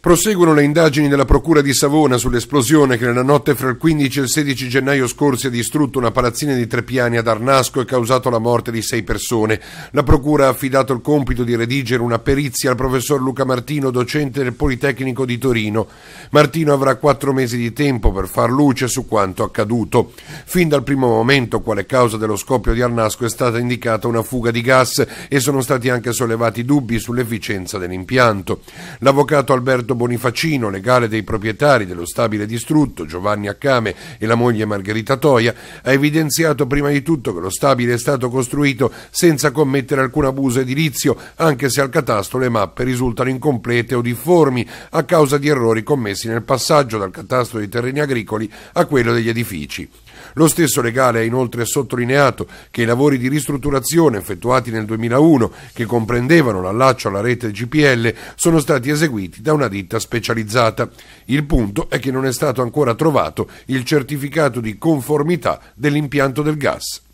Proseguono le indagini della Procura di Savona sull'esplosione che nella notte fra il 15 e il 16 gennaio scorsi ha distrutto una palazzina di tre piani ad Arnasco e causato la morte di sei persone. La Procura ha affidato il compito di redigere una perizia al professor Luca Martino, docente del Politecnico di Torino. Martino avrà quattro mesi di tempo per far luce su quanto accaduto. Fin dal primo momento, quale causa dello scoppio di Arnasco, è stata indicata una fuga di gas e sono stati anche sollevati dubbi sull'efficienza dell'impianto. L'avvocato Alberto Alberto Bonifacino, legale dei proprietari dello stabile distrutto, Giovanni Accame e la moglie Margherita Toia, ha evidenziato prima di tutto che lo stabile è stato costruito senza commettere alcun abuso edilizio, anche se al catasto le mappe risultano incomplete o difformi a causa di errori commessi nel passaggio dal catasto dei terreni agricoli a quello degli edifici. Lo stesso legale ha inoltre sottolineato che i lavori di ristrutturazione effettuati nel 2001, che comprendevano l'allaccio alla rete GPL, sono stati eseguiti da una ditta ditta specializzata. Il punto è che non è stato ancora trovato il certificato di conformità dell'impianto del gas.